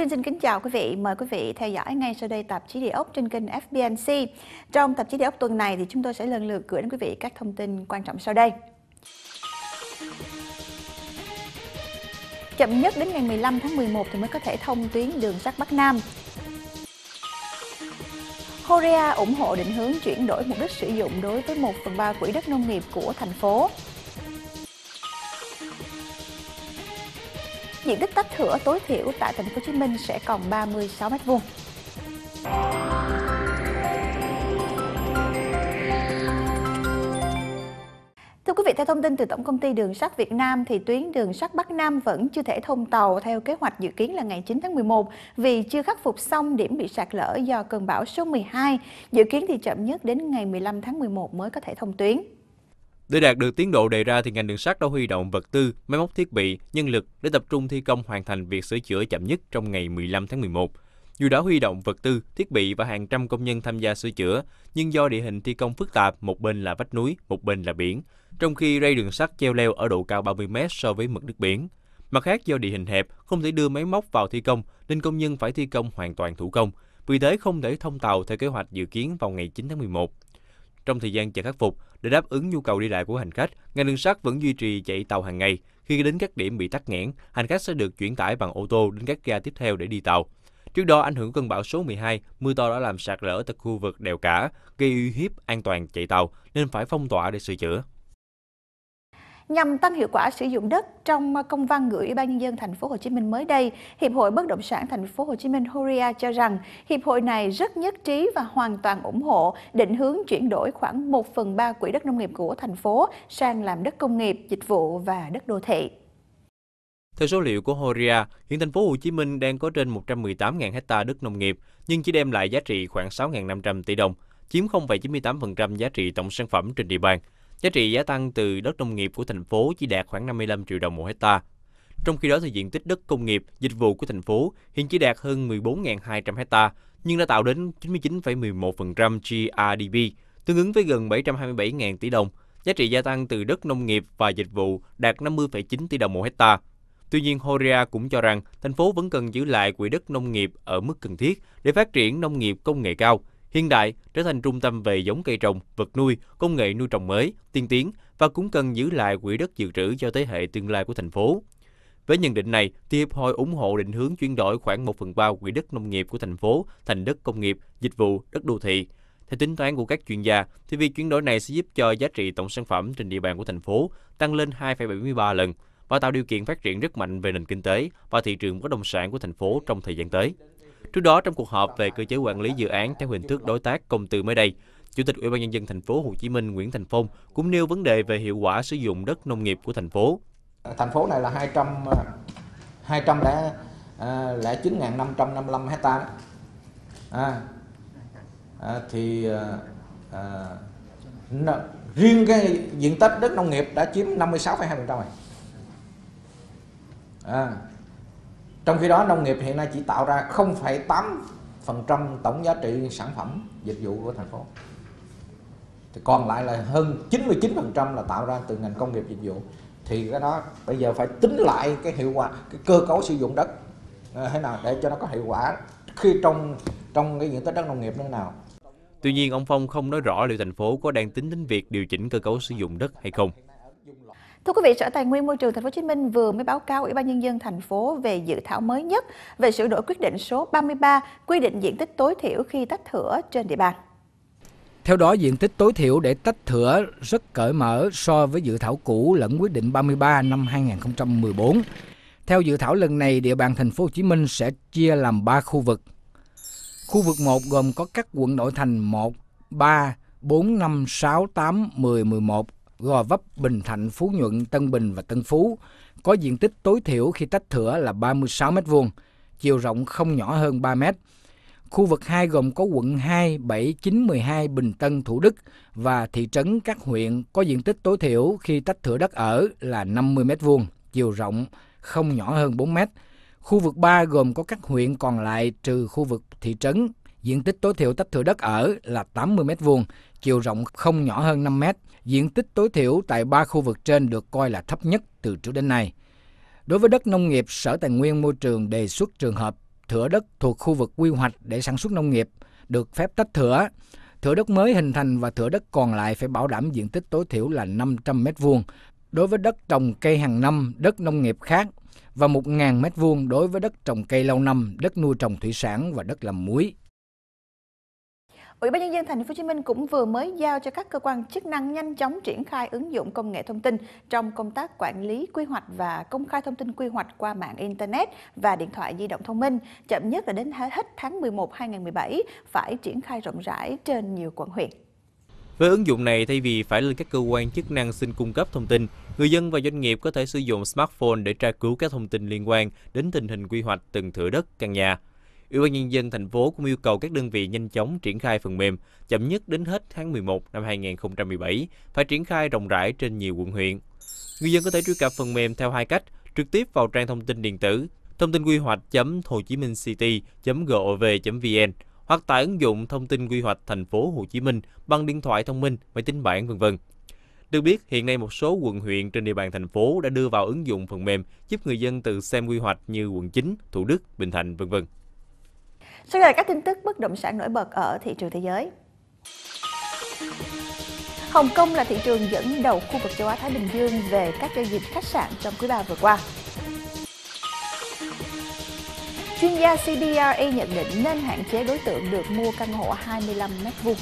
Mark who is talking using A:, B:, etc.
A: Trinh xin kính chào quý vị. Mời quý vị theo dõi ngay sau đây tạp chí Địa ốc trên kênh FBNC. Trong tạp chí Địa ốc tuần này thì chúng tôi sẽ lần lượt gửi đến quý vị các thông tin quan trọng sau đây. Chậm nhất đến ngày 15 tháng 11 thì mới có thể thông tuyến đường sắt Bắc Nam. Korea ủng hộ định hướng chuyển đổi mục đích sử dụng đối với 1 phần 3 quỹ đất nông nghiệp của thành phố. diện tích tách thửa tối thiểu tại thành phố Hồ Chí Minh sẽ còn 36 m2. Thưa quý vị, theo thông tin từ Tổng công ty Đường sắt Việt Nam thì tuyến đường sắt Bắc Nam vẫn chưa thể thông tàu theo kế hoạch dự kiến là ngày 9 tháng 11 vì chưa khắc phục xong điểm bị sạt lở do cơn bão số 12. Dự kiến thì chậm nhất đến ngày 15 tháng 11 mới có thể thông tuyến.
B: Để đạt được tiến độ đề ra thì ngành đường sắt đã huy động vật tư, máy móc thiết bị, nhân lực để tập trung thi công hoàn thành việc sửa chữa chậm nhất trong ngày 15 tháng 11. Dù đã huy động vật tư, thiết bị và hàng trăm công nhân tham gia sửa chữa, nhưng do địa hình thi công phức tạp, một bên là vách núi, một bên là biển, trong khi ray đường sắt treo leo ở độ cao 30 m so với mực nước biển. Mặt khác, do địa hình hẹp, không thể đưa máy móc vào thi công, nên công nhân phải thi công hoàn toàn thủ công. Vì thế, không thể thông tàu theo kế hoạch dự kiến vào ngày 9 tháng 11. Trong thời gian chờ khắc phục, để đáp ứng nhu cầu đi lại của hành khách, ngành đường sắt vẫn duy trì chạy tàu hàng ngày. Khi đến các điểm bị tắc nghẽn, hành khách sẽ được chuyển tải bằng ô tô đến các ga tiếp theo để đi tàu. Trước đó, ảnh hưởng cơn bão số 12, mưa to đã làm sạt lở tại khu vực đèo cả, gây uy hiếp an toàn chạy tàu nên phải phong tỏa để sửa chữa
A: nhằm tăng hiệu quả sử dụng đất trong ờ, công văn gửi Ủy ban nhân dân thành phố Hồ Chí Minh mới đây, Hiệp hội Bất động sản thành phố Hồ Chí Minh Horia cho rằng hiệp hội này rất nhất trí và hoàn toàn ủng hộ định hướng chuyển đổi khoảng 1 phần 3 quỹ đất nông nghiệp của thành phố sang làm đất công nghiệp, dịch vụ và đất đô thị.
B: Theo số liệu của Horia, hiện thành phố Hồ Chí Minh đang có trên 118.000 hecta đất nông nghiệp, nhưng chỉ đem lại giá trị khoảng 6.500 tỷ đồng, chiếm 0,98% giá trị tổng sản phẩm trên địa bàn. Giá trị giá tăng từ đất nông nghiệp của thành phố chỉ đạt khoảng 55 triệu đồng một hecta. Trong khi đó thì diện tích đất công nghiệp, dịch vụ của thành phố hiện chỉ đạt hơn 14.200 hecta, nhưng đã tạo đến 99,11% GRDP, tương ứng với gần 727.000 tỷ đồng. Giá trị gia tăng từ đất nông nghiệp và dịch vụ đạt 50,9 tỷ đồng một hecta. Tuy nhiên, Horia cũng cho rằng thành phố vẫn cần giữ lại quỹ đất nông nghiệp ở mức cần thiết để phát triển nông nghiệp công nghệ cao, hiện đại trở thành trung tâm về giống cây trồng, vật nuôi, công nghệ nuôi trồng mới, tiên tiến và cũng cần giữ lại quỹ đất dự trữ cho thế hệ tương lai của thành phố. Với nhận định này, Hiệp hội ủng hộ định hướng chuyển đổi khoảng 1 phần 3 quỹ đất nông nghiệp của thành phố thành đất công nghiệp, dịch vụ, đất đô thị. Theo tính toán của các chuyên gia, thì việc chuyển đổi này sẽ giúp cho giá trị tổng sản phẩm trên địa bàn của thành phố tăng lên 2,73 lần và tạo điều kiện phát triển rất mạnh về nền kinh tế và thị trường bất động sản của thành phố trong thời gian tới. Trước đó trong cuộc họp về cơ chế quản lý dự án theo hình thức đối tác công tư mới đây, Chủ tịch Ủy ban nhân dân thành phố Hồ Chí Minh Nguyễn Thành Phong cũng nêu vấn đề về hiệu quả sử dụng đất nông nghiệp của thành phố. Thành phố này là
C: 200 200 đã lẻ chín ngàn năm trăm năm mươi lăm hecta à, à, thì à, à riêng cái diện tích đất nông nghiệp đã chiếm 56,2% rồi à, trong khi đó nông nghiệp hiện nay chỉ tạo ra 0,8% tổng giá trị sản phẩm dịch vụ của thành phố. Thì còn lại là hơn 99% là tạo ra từ ngành công nghiệp dịch vụ. Thì cái đó bây giờ phải tính lại cái hiệu quả cái cơ cấu sử dụng đất ờ, thế nào để cho nó có hiệu quả khi trong trong cái diện tích đất nông nghiệp như thế nào.
B: Tuy nhiên ông Phong không nói rõ liệu thành phố có đang tính đến việc điều chỉnh cơ cấu sử dụng đất hay không.
A: Thưa quý vị, Sở Tài nguyên Môi trường Thành phố Hồ Chí Minh vừa mới báo cáo Ủy ban nhân dân thành phố về dự thảo mới nhất về sửa đổi quyết định số 33 quy định diện tích tối thiểu khi tách thửa trên địa bàn.
C: Theo đó, diện tích tối thiểu để tách thửa rất cởi mở so với dự thảo cũ lẫn quyết định 33 năm 2014. Theo dự thảo lần này, địa bàn thành phố Hồ Chí Minh sẽ chia làm 3 khu vực. Khu vực 1 gồm có các quận nội thành 1, 3, 4, 5, 6, 8, 10, 11 Gò Vấp, Bình Thạnh, Phú Nhuận, Tân Bình và Tân Phú có diện tích tối thiểu khi tách thửa là 36 m2, chiều rộng không nhỏ hơn 3 m. Khu vực 2 gồm có quận 2, 7, 9, 12, Bình Tân, Thủ Đức và thị trấn các huyện có diện tích tối thiểu khi tách thửa đất ở là 50 m2, chiều rộng không nhỏ hơn 4 m. Khu vực 3 gồm có các huyện còn lại trừ khu vực thị trấn Diện tích tối thiểu tách thửa đất ở là 80 m vuông chiều rộng không nhỏ hơn 5 m. Diện tích tối thiểu tại ba khu vực trên được coi là thấp nhất từ trước đến nay. Đối với đất nông nghiệp, Sở Tài nguyên Môi trường đề xuất trường hợp thửa đất thuộc khu vực quy hoạch để sản xuất nông nghiệp được phép tách thửa. Thửa đất mới hình thành và thửa đất còn lại phải bảo đảm diện tích tối thiểu là 500 m vuông đối với đất trồng cây hàng năm, đất nông nghiệp khác và 1.000 m vuông đối với đất trồng cây lâu năm, đất nuôi trồng thủy sản và đất làm muối.
A: Ủy ban nhân dân thành phố Hồ Chí Minh cũng vừa mới giao cho các cơ quan chức năng nhanh chóng triển khai ứng dụng công nghệ thông tin trong công tác quản lý quy hoạch và công khai thông tin quy hoạch qua mạng internet và điện thoại di động thông minh, chậm nhất là đến hết tháng 11 2017 phải triển khai rộng rãi trên nhiều quận huyện.
B: Với ứng dụng này, thay vì phải lên các cơ quan chức năng xin cung cấp thông tin, người dân và doanh nghiệp có thể sử dụng smartphone để tra cứu các thông tin liên quan đến tình hình quy hoạch từng thửa đất, căn nhà. Ủy ban Nhân dân thành phố cũng yêu cầu các đơn vị nhanh chóng triển khai phần mềm, chậm nhất đến hết tháng 11 năm 2017, phải triển khai rộng rãi trên nhiều quận huyện. Người dân có thể truy cập phần mềm theo hai cách, trực tiếp vào trang thông tin điện tử thông tin quy hoạch.thhcmcity.gov.vn hồ chí minh hoặc tải ứng dụng thông tin quy hoạch thành phố Hồ Chí Minh bằng điện thoại thông minh, máy tính bảng vân vân. Được biết, hiện nay một số quận huyện trên địa bàn thành phố đã đưa vào ứng dụng phần mềm giúp người dân tự xem quy hoạch như quận 9, Thủ Đức, Bình Thạnh, vân vân.
A: Sau đây là các tin tức bất động sản nổi bật ở thị trường thế giới. Hồng Kông là thị trường dẫn đầu khu vực châu Á Thái Bình Dương về các giao dịch khách sạn trong quý 3 vừa qua. Chuyên gia CBRE nhận định nên hạn chế đối tượng được mua căn hộ 25 m2.